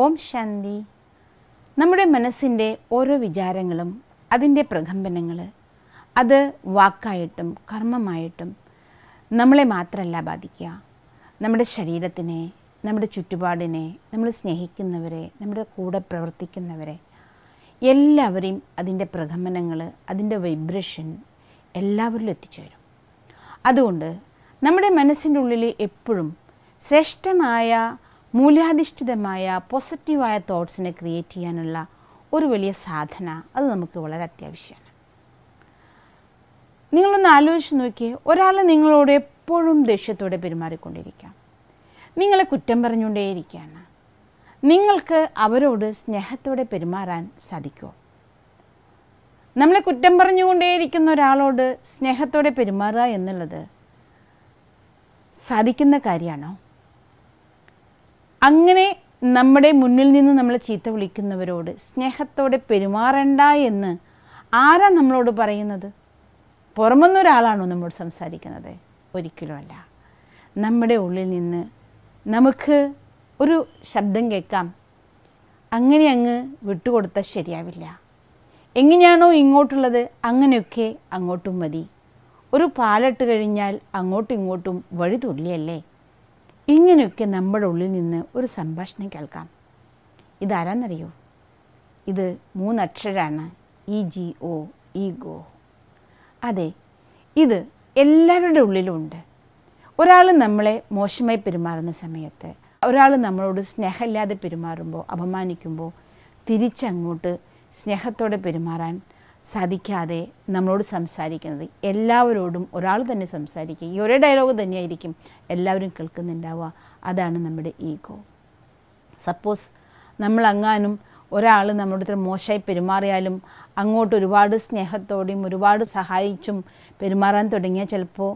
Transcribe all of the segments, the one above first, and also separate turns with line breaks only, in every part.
ഓം ശാന്തി നമ്മുടെ മനസ്സിൻ്റെ ഓരോ വിചാരങ്ങളും അതിൻ്റെ പ്രകമ്പനങ്ങൾ അത് വാക്കായിട്ടും കർമ്മമായിട്ടും നമ്മളെ മാത്രമല്ല ബാധിക്കുക നമ്മുടെ ശരീരത്തിനെ നമ്മുടെ ചുറ്റുപാടിനെ നമ്മൾ സ്നേഹിക്കുന്നവരെ നമ്മുടെ കൂടെ പ്രവർത്തിക്കുന്നവരെ എല്ലാവരെയും അതിൻ്റെ പ്രകമ്പനങ്ങൾ അതിൻ്റെ വൈബ്രേഷൻ എല്ലാവരിലും എത്തിച്ചേരും അതുകൊണ്ട് നമ്മുടെ മനസ്സിൻ്റെ ഉള്ളിൽ എപ്പോഴും ശ്രേഷ്ഠമായ മൂല്യാധിഷ്ഠിതമായ പോസിറ്റീവായ തോട്ട്സിനെ ക്രിയേറ്റ് ചെയ്യാനുള്ള ഒരു വലിയ സാധന അത് നമുക്ക് വളരെ അത്യാവശ്യമാണ് നിങ്ങളൊന്ന് ആലോചിച്ച് നോക്കിയേ ഒരാൾ നിങ്ങളോട് എപ്പോഴും ദേഷ്യത്തോടെ പെരുമാറിക്കൊണ്ടിരിക്കാം നിങ്ങളെ കുറ്റം പറഞ്ഞുകൊണ്ടേയിരിക്കുകയാണ് നിങ്ങൾക്ക് അവരോട് സ്നേഹത്തോടെ പെരുമാറാൻ സാധിക്കുമോ നമ്മളെ കുറ്റം പറഞ്ഞുകൊണ്ടേയിരിക്കുന്ന ഒരാളോട് സ്നേഹത്തോടെ പെരുമാറുക എന്നുള്ളത് സാധിക്കുന്ന കാര്യമാണോ അങ്ങനെ നമ്മുടെ മുന്നിൽ നിന്ന് നമ്മൾ ചീത്ത വിളിക്കുന്നവരോട് സ്നേഹത്തോടെ പെരുമാറണ്ട എന്ന് ആരാ നമ്മളോട് പറയുന്നത് പുറമെന്നൊരാളാണോ നമ്മോട് സംസാരിക്കുന്നത് ഒരിക്കലുമല്ല നമ്മുടെ ഉള്ളിൽ നിന്ന് നമുക്ക് ഒരു ശബ്ദം കേൾക്കാം അങ്ങനെ അങ്ങ് വിട്ടുകൊടുത്താൽ ശരിയാവില്ല എങ്ങനെയാണോ ഇങ്ങോട്ടുള്ളത് അങ്ങനെയൊക്കെ അങ്ങോട്ടും മതി ഒരു പാലട്ട് കഴിഞ്ഞാൽ അങ്ങോട്ടും ഇങ്ങോട്ടും വഴി തുള്ളിയല്ലേ ഇങ്ങനെയൊക്കെ നമ്മുടെ ഉള്ളിൽ നിന്ന് ഒരു സംഭാഷണം കേൾക്കാം ഇതാരാന്നറിയോ ഇത് മൂന്നക്ഷരാണ് E G O ego അതെ ഇത് എല്ലാവരുടെ ഉണ്ട് ഒരാൾ നമ്മളെ മോശമായി പെരുമാറുന്ന സമയത്ത് ഒരാൾ നമ്മളോട് സ്നേഹമില്ലാതെ പെരുമാറുമ്പോൾ അപമാനിക്കുമ്പോൾ തിരിച്ചങ്ങോട്ട് സ്നേഹത്തോടെ പെരുമാറാൻ സാധിക്കാതെ നമ്മളോട് സംസാരിക്കുന്നത് എല്ലാവരോടും ഒരാൾ തന്നെ സംസാരിക്കുക ഈ ഒരേ ഡയലോഗ് തന്നെയായിരിക്കും എല്ലാവരും കേൾക്കുന്നുണ്ടാവുക അതാണ് നമ്മുടെ ഈഗോ സപ്പോസ് നമ്മൾ അങ്ങാനും ഒരാൾ നമ്മുടെ ഇത്ര മോശമായി പെരുമാറിയാലും അങ്ങോട്ട് ഒരുപാട് സ്നേഹത്തോടെയും ഒരുപാട് സഹായിച്ചും പെരുമാറാൻ തുടങ്ങിയാൽ ചിലപ്പോൾ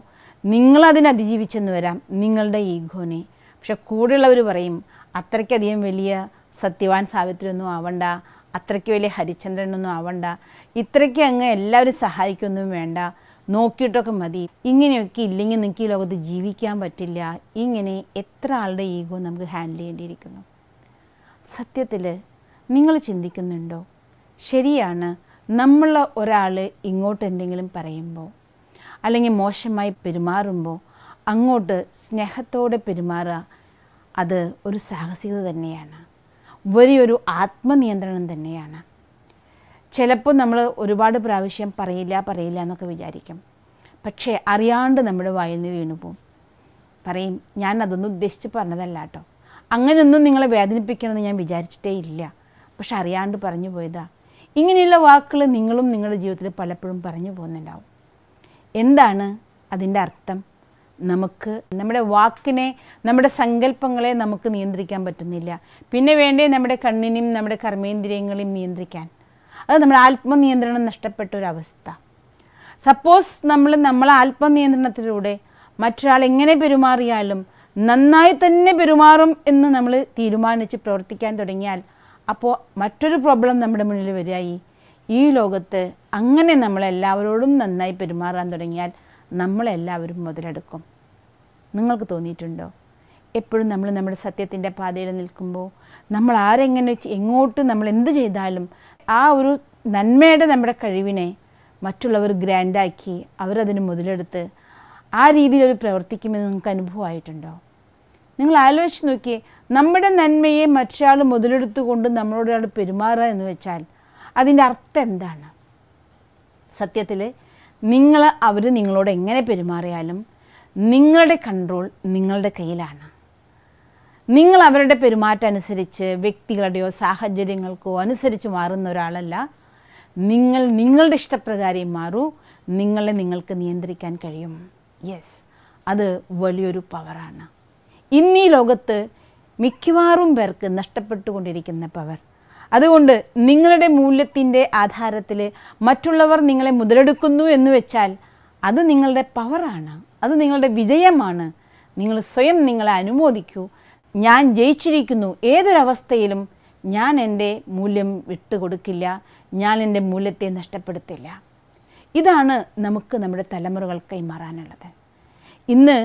നിങ്ങളതിനെ അതിജീവിച്ചെന്ന് വരാം നിങ്ങളുടെ ഈഗോനെ പക്ഷെ കൂടെയുള്ളവർ പറയും അത്രയ്ക്കധികം വലിയ സത്യവാൻ സാവിത്രി ഒന്നും ആവണ്ട അത്രയ്ക്ക് വലിയ ഹരിചന്ദ്രനൊന്നും ആവണ്ട ഇത്രയ്ക്ക് അങ്ങ് എല്ലാവരും സഹായിക്കൊന്നും വേണ്ട നോക്കിയിട്ടൊക്കെ മതി ഇങ്ങനെയൊക്കെ ഇല്ലെങ്കിൽ നിങ്ങൾക്ക് ഈ ലോകത്ത് ജീവിക്കാൻ പറ്റില്ല ഇങ്ങനെ എത്ര ആളുടെ ഈഗോ നമുക്ക് ഹാൻഡിൽ ചെയ്യേണ്ടിയിരിക്കുന്നു സത്യത്തിൽ നിങ്ങൾ ചിന്തിക്കുന്നുണ്ടോ ശരിയാണ് നമ്മൾ ഒരാൾ ഇങ്ങോട്ട് എന്തെങ്കിലും പറയുമ്പോൾ അല്ലെങ്കിൽ മോശമായി പെരുമാറുമ്പോൾ അങ്ങോട്ട് സ്നേഹത്തോടെ പെരുമാറുക അത് ഒരു സാഹസികത തന്നെയാണ് വലിയൊരു ആത്മനിയന്ത്രണം തന്നെയാണ് ചിലപ്പോൾ നമ്മൾ ഒരുപാട് പ്രാവശ്യം പറയില്ല പറയില്ല എന്നൊക്കെ വിചാരിക്കും പക്ഷേ അറിയാണ്ട് നമ്മുടെ വായിൽ നിന്ന് വീണു പോകും പറയും ഞാൻ അതൊന്നും ഉദ്ദേശിച്ച് പറഞ്ഞതല്ല കേട്ടോ അങ്ങനെയൊന്നും നിങ്ങളെ വേദനിപ്പിക്കണമെന്ന് ഞാൻ വിചാരിച്ചിട്ടേ ഇല്ല പക്ഷെ അറിയാണ്ട് പറഞ്ഞു പോയതാ ഇങ്ങനെയുള്ള വാക്കുകൾ നിങ്ങളും നിങ്ങളുടെ ജീവിതത്തിൽ പലപ്പോഴും പറഞ്ഞു പോകുന്നുണ്ടാവും എന്താണ് അതിൻ്റെ അർത്ഥം നമുക്ക് നമ്മുടെ വാക്കിനെ നമ്മുടെ സങ്കല്പങ്ങളെ നമുക്ക് നിയന്ത്രിക്കാൻ പറ്റുന്നില്ല പിന്നെ വേണ്ടേ നമ്മുടെ കണ്ണിനെയും നമ്മുടെ കർമ്മേന്ദ്രിയങ്ങളെയും നിയന്ത്രിക്കാൻ അത് നമ്മുടെ ആത്മനിയന്ത്രണം നഷ്ടപ്പെട്ട ഒരവസ്ഥ സപ്പോസ് നമ്മൾ നമ്മളെ ആത്മനിയന്ത്രണത്തിലൂടെ മറ്റൊരാൾ എങ്ങനെ പെരുമാറിയാലും നന്നായി തന്നെ പെരുമാറും എന്ന് നമ്മൾ തീരുമാനിച്ച് പ്രവർത്തിക്കാൻ തുടങ്ങിയാൽ അപ്പോൾ മറ്റൊരു പ്രോബ്ലം നമ്മുടെ മുന്നിൽ വരികയായി ഈ ലോകത്ത് അങ്ങനെ നമ്മളെല്ലാവരോടും നന്നായി പെരുമാറാൻ തുടങ്ങിയാൽ നമ്മളെല്ലാവരും മുതലെടുക്കും നിങ്ങൾക്ക് തോന്നിയിട്ടുണ്ടോ എപ്പോഴും നമ്മൾ നമ്മുടെ സത്യത്തിൻ്റെ പാതയിൽ നിൽക്കുമ്പോൾ നമ്മൾ ആരെങ്ങനെ എങ്ങോട്ട് നമ്മൾ എന്ത് ചെയ്താലും ആ ഒരു നന്മയുടെ നമ്മുടെ കഴിവിനെ മറ്റുള്ളവർ ഗ്രാൻഡാക്കി അവരതിന് മുതലെടുത്ത് ആ രീതിയിൽ അവർ പ്രവർത്തിക്കുമെന്ന് നിങ്ങൾക്ക് അനുഭവമായിട്ടുണ്ടോ നിങ്ങൾ ആലോചിച്ച് നോക്കിയേ നമ്മുടെ നന്മയെ മറ്റൊരാൾ മുതലെടുത്തുകൊണ്ട് നമ്മളോടൊരാൾ പെരുമാറുക എന്ന് വെച്ചാൽ അതിൻ്റെ അർത്ഥം എന്താണ് സത്യത്തിൽ നിങ്ങൾ അവർ നിങ്ങളോട് എങ്ങനെ പെരുമാറിയാലും നിങ്ങളുടെ കൺട്രോൾ നിങ്ങളുടെ കയ്യിലാണ് നിങ്ങൾ അവരുടെ പെരുമാറ്റം അനുസരിച്ച് വ്യക്തികളുടെയോ സാഹചര്യങ്ങൾക്കോ അനുസരിച്ച് മാറുന്ന ഒരാളല്ല നിങ്ങൾ നിങ്ങളുടെ ഇഷ്ടപ്രകാരം മാറൂ നിങ്ങളെ നിങ്ങൾക്ക് നിയന്ത്രിക്കാൻ കഴിയും യെസ് അത് വലിയൊരു പവറാണ് ഇന്നീ ലോകത്ത് മിക്കവാറും പേർക്ക് നഷ്ടപ്പെട്ടുകൊണ്ടിരിക്കുന്ന പവർ അതുകൊണ്ട് നിങ്ങളുടെ മൂല്യത്തിൻ്റെ ആധാരത്തിൽ മറ്റുള്ളവർ നിങ്ങളെ മുതലെടുക്കുന്നു എന്ന് വെച്ചാൽ അത് നിങ്ങളുടെ പവറാണ് അത് നിങ്ങളുടെ വിജയമാണ് നിങ്ങൾ സ്വയം നിങ്ങളെ അനുമോദിക്കൂ ഞാൻ ജയിച്ചിരിക്കുന്നു ഏതൊരവസ്ഥയിലും ഞാൻ എൻ്റെ മൂല്യം വിട്ടുകൊടുക്കില്ല ഞാൻ എൻ്റെ മൂല്യത്തെ നഷ്ടപ്പെടുത്തില്ല ഇതാണ് നമുക്ക് നമ്മുടെ തലമുറകൾ കൈമാറാനുള്ളത് ഇന്ന്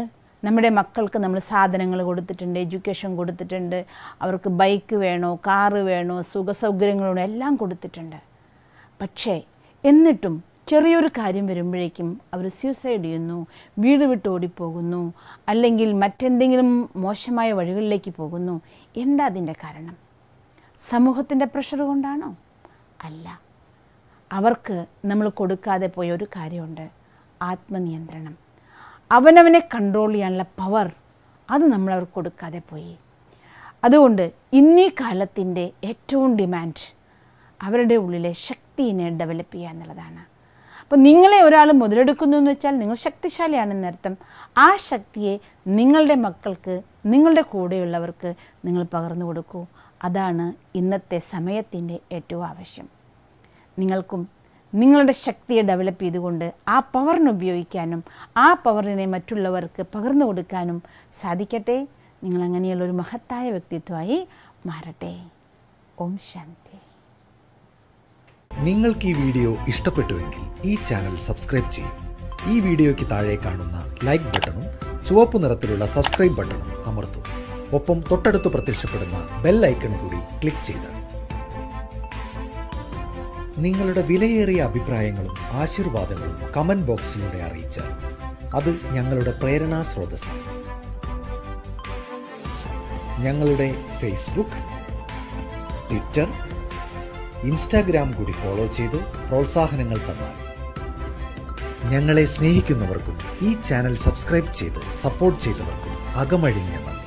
നമ്മുടെ മക്കൾക്ക് നമ്മൾ സാധനങ്ങൾ കൊടുത്തിട്ടുണ്ട് എഡ്യൂക്കേഷൻ കൊടുത്തിട്ടുണ്ട് അവർക്ക് ബൈക്ക് വേണോ കാറ് വേണോ സുഖസൗകര്യങ്ങൾ വേണോ എല്ലാം കൊടുത്തിട്ടുണ്ട് പക്ഷേ എന്നിട്ടും ചെറിയൊരു കാര്യം വരുമ്പോഴേക്കും അവർ സ്യൂസൈഡ് ചെയ്യുന്നു വീട് വിട്ട് ഓടിപ്പോകുന്നു അല്ലെങ്കിൽ മറ്റെന്തെങ്കിലും മോശമായ വഴികളിലേക്ക് പോകുന്നു എന്താ അതിൻ്റെ കാരണം സമൂഹത്തിൻ്റെ പ്രഷർ കൊണ്ടാണോ അല്ല അവർക്ക് നമ്മൾ കൊടുക്കാതെ പോയ ഒരു കാര്യമുണ്ട് ആത്മനിയന്ത്രണം അവനവനെ കൺട്രോൾ ചെയ്യാനുള്ള പവർ അത് നമ്മൾ അവർക്ക് കൊടുക്കാതെ പോയി അതുകൊണ്ട് ഇന്നീ കാലത്തിൻ്റെ ഏറ്റവും ഡിമാൻഡ് അവരുടെ ഉള്ളിലെ ശക്തിയെ ഡെവലപ്പ് ചെയ്യുക എന്നുള്ളതാണ് അപ്പോൾ നിങ്ങളെ ഒരാൾ മുതലെടുക്കുന്നു എന്ന് വെച്ചാൽ നിങ്ങൾ ശക്തിശാലിയാണെന്ന് അർത്ഥം ആ ശക്തിയെ നിങ്ങളുടെ മക്കൾക്ക് നിങ്ങളുടെ കൂടെയുള്ളവർക്ക് നിങ്ങൾ പകർന്നു കൊടുക്കൂ അതാണ് ഇന്നത്തെ സമയത്തിൻ്റെ ഏറ്റവും ആവശ്യം നിങ്ങൾക്കും നിങ്ങളുടെ ശക്തിയെ ഡെവലപ്പ് ചെയ്തുകൊണ്ട് ആ പവറിനെ ഉപയോഗിക്കാനും ആ പവറിനെ മറ്റുള്ളവർക്ക് പകർന്നു കൊടുക്കാനും സാധിക്കട്ടെ നിങ്ങൾ അങ്ങനെയുള്ള ഒരു മഹത്തായ വ്യക്തിത്വമായി മാറട്ടെ ഓം ശാന്തി നിങ്ങൾക്ക് ഈ വീഡിയോ ഇഷ്ടപ്പെട്ടുവെങ്കിൽ ഈ ചാനൽ സബ്സ്ക്രൈബ് ചെയ്യും ഈ വീഡിയോയ്ക്ക് താഴെ കാണുന്ന ലൈക്ക് ബട്ടണും ചുവപ്പ് നിറത്തിലുള്ള സബ്സ്ക്രൈബ് ബട്ടണും അമർത്തും ഒപ്പം തൊട്ടടുത്ത് പ്രത്യക്ഷപ്പെടുന്ന ബെൽ ഐക്കൺ കൂടി ക്ലിക്ക് ചെയ്താൽ നിങ്ങളുടെ വിലയേറിയ അഭിപ്രായങ്ങളും ആശീർവാദങ്ങളും കമൻറ്റ് ബോക്സിലൂടെ അറിയിച്ചാൽ അത് ഞങ്ങളുടെ പ്രേരണാ സ്രോതസ് ഞങ്ങളുടെ ഫേസ്ബുക്ക് ട്വിറ്റർ ഇൻസ്റ്റാഗ്രാം കൂടി ഫോളോ ചെയ്ത് പ്രോത്സാഹനങ്ങൾ തന്നാൽ ഞങ്ങളെ സ്നേഹിക്കുന്നവർക്കും ഈ ചാനൽ സബ്സ്ക്രൈബ് ചെയ്ത് സപ്പോർട്ട് ചെയ്തവർക്കും അകമഴിഞ്ഞ നന്ദി